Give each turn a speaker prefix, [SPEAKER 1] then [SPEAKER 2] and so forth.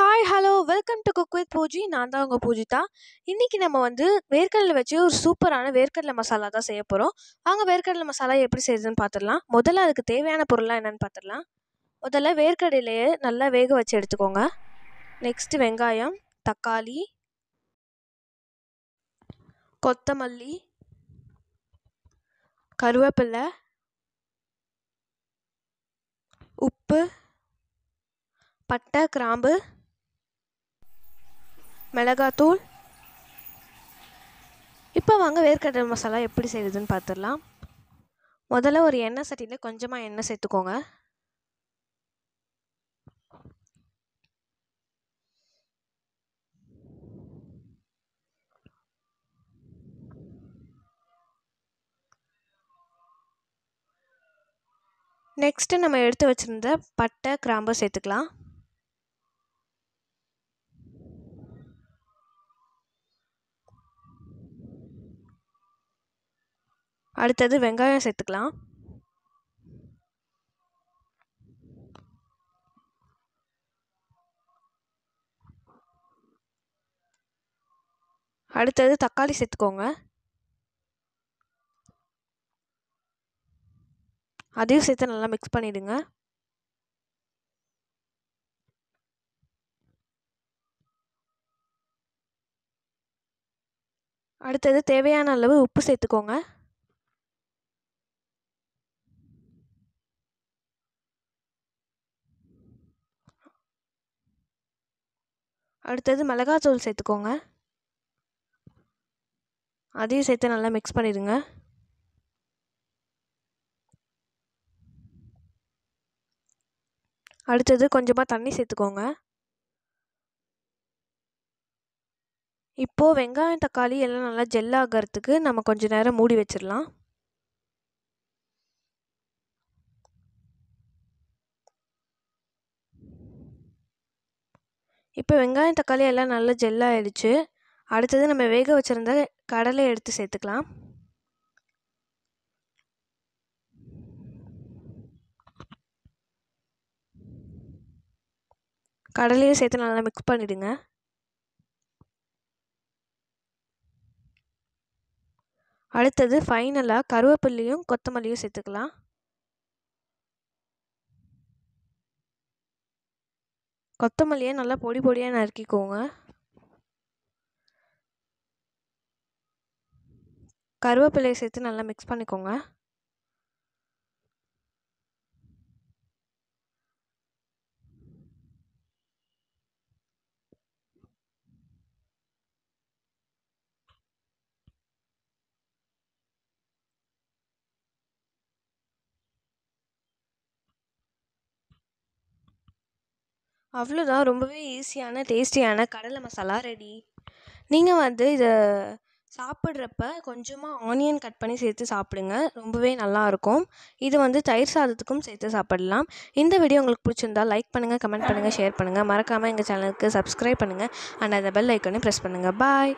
[SPEAKER 1] hi hello welcome to cook with Pooji நான் தான் உங்கள் பூஜிதா இன்றைக்கி நம்ம வந்து வேர்க்கடலை வச்சு ஒரு சூப்பரான வேர்க்கடலை மசாலா தான் செய்ய போகிறோம் அவங்க வேர்க்கடலை மசாலா எப்படி செய்யுதுன்னு பார்த்துடலாம் முதல்ல அதுக்கு தேவையான பொருள்லாம் என்னென்னு பார்த்துடலாம் முதல்ல வேர்க்கடலையே நல்லா வேக வச்சு எடுத்துக்கோங்க நெக்ஸ்ட்டு வெங்காயம் தக்காளி கொத்தமல்லி கருவேப்பில்லை உப்பு பட்டை கிராம்பு மிளகாத்தூள் இப்போ வாங்க வேர்க்கடலை மசாலா எப்படி செய்யுதுன்னு பார்த்துடலாம் முதல்ல ஒரு எண்ணெய் சட்டியில் கொஞ்சமாக எண்ணெய் சேர்த்துக்கோங்க நெக்ஸ்ட்டு நம்ம எடுத்து வச்சுருந்த பட்டை கிராம்பு சேர்த்துக்கலாம் அடுத்தது வெங்காயம் சேர்த்துக்கலாம் அடுத்தது தக்காளி சேர்த்துக்கோங்க அதையும் சேர்த்து நல்லா மிக்ஸ் பண்ணிவிடுங்க அடுத்தது தேவையான அளவு உப்பு சேர்த்துக்கோங்க அடுத்தது மிளகாத்தூள் சேர்த்துக்கோங்க அதையும் சேர்த்து நல்லா மிக்ஸ் பண்ணிடுங்க அடுத்தது கொஞ்சமாக தண்ணி சேர்த்துக்கோங்க இப்போது வெங்காயம் தக்காளி எல்லாம் நல்லா ஜெல் ஆகிறதுக்கு நம்ம கொஞ்சம் நேரம் மூடி வச்சிடலாம் இப்போ வெங்காயம் தக்காளி எல்லாம் நல்லா ஜெல்லாகிடுச்சு அடுத்தது நம்ம வேக வச்சுருந்த கடலை எடுத்து சேர்த்துக்கலாம் கடலையும் சேர்த்து நல்லா மிக்ஸ் பண்ணிவிடுங்க அடுத்தது ஃபைனலாக கருவேப்பில்லையும் கொத்தமல்லியும் சேர்த்துக்கலாம் கொத்தமல்லியை நல்லா பொடி பொடியாக நறுக்கிக்கோங்க கருவேப்பிலையை சேர்த்து நல்லா மிக்ஸ் பண்ணிக்கோங்க அவ்வளோதான் ரொம்பவே ஈஸியான டேஸ்டியான கடலை மசாலா ரெடி நீங்கள் வந்து இதை சாப்பிட்றப்ப கொஞ்சமாக ஆனியன் கட் பண்ணி சேர்த்து சாப்பிடுங்க ரொம்பவே நல்லாயிருக்கும் இது வந்து தயிர் சாதத்துக்கும் சேர்த்து சாப்பிடலாம் இந்த வீடியோ உங்களுக்கு பிடிச்சிருந்தா லைக் பண்ணுங்கள் கமெண்ட் பண்ணுங்கள் ஷேர் பண்ணுங்கள் மறக்காமல் எங்கள் சேனலுக்கு சப்ஸ்கிரைப் பண்ணுங்கள் அண்ட் அந்த பெல் ஐக்கனையும் ப்ரெஸ் பண்ணுங்கள் பாய்